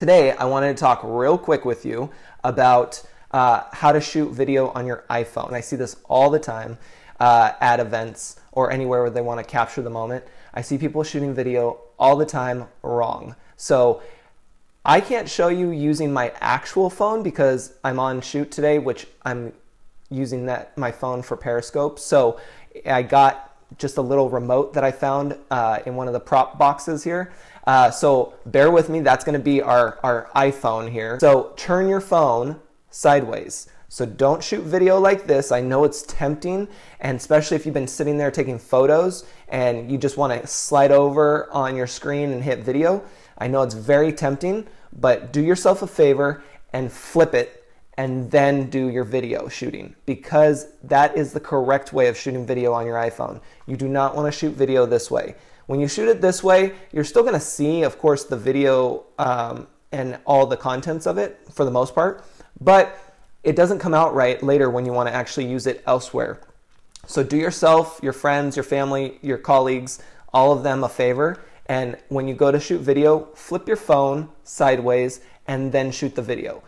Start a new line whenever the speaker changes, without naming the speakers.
Today, I wanted to talk real quick with you about uh, how to shoot video on your iPhone. I see this all the time uh, at events or anywhere where they want to capture the moment. I see people shooting video all the time wrong. So I can't show you using my actual phone because I'm on shoot today, which I'm using that my phone for Periscope. So I got just a little remote that I found uh, in one of the prop boxes here. Uh, so bear with me, that's gonna be our, our iPhone here. So turn your phone sideways. So don't shoot video like this. I know it's tempting, and especially if you've been sitting there taking photos and you just wanna slide over on your screen and hit video. I know it's very tempting, but do yourself a favor and flip it and then do your video shooting because that is the correct way of shooting video on your iPhone. You do not want to shoot video this way. When you shoot it this way, you're still going to see, of course, the video um, and all the contents of it for the most part, but it doesn't come out right later when you want to actually use it elsewhere. So do yourself, your friends, your family, your colleagues, all of them a favor. And when you go to shoot video, flip your phone sideways and then shoot the video.